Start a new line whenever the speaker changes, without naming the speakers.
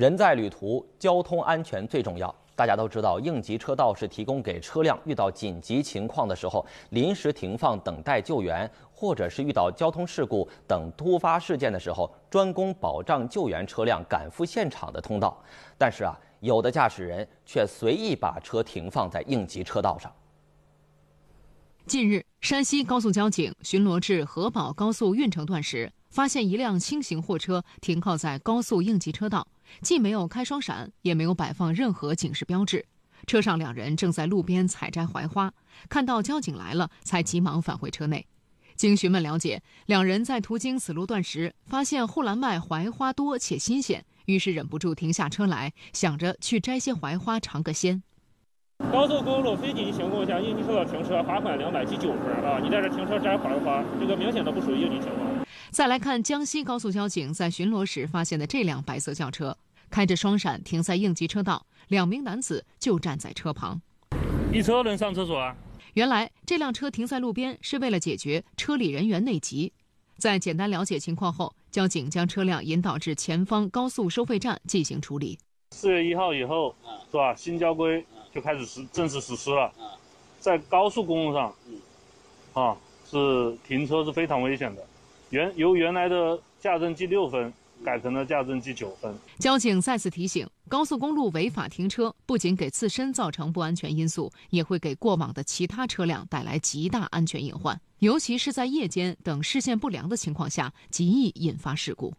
人在旅途，交通安全最重要。大家都知道，应急车道是提供给车辆遇到紧急情况的时候临时停放、等待救援，或者是遇到交通事故等突发事件的时候专供保障救援车辆赶赴现场的通道。但是啊，有的驾驶人却随意把车停放在应急车道上。
近日，山西高速交警巡逻至河保高速运城段时，发现一辆轻型货车停靠在高速应急车道。既没有开双闪，也没有摆放任何警示标志。车上两人正在路边采摘槐花，看到交警来了，才急忙返回车内。经询问了解，两人在途经此路段时，发现护栏外槐花多且新鲜，于是忍不住停下车来，想着去摘些槐花尝个鲜。
高速公路非紧急情况下，应急车道停车罚款两百及九分啊！你在这停车摘槐花，这个明显的
不属于应急情况。再来看江西高速交警在巡逻时发现的这辆白色轿车，开着双闪停在应急车道，两名男子就站在车旁。
一车人上厕所啊！
原来这辆车停在路边是为了解决车里人员内急。在简单了解情况后，交警将车辆引导至前方高速收费站进行处理。
四月一号以后，是吧？新交规就开始实正式实施了。在高速公路上，啊，是停车是非常危险的。原由原来的驾证记六分改成了驾证记九分。
交警再次提醒：高速公路违法停车不仅给自身造成不安全因素，也会给过往的其他车辆带来极大安全隐患，尤其是在夜间等视线不良的情况下，极易引发事故。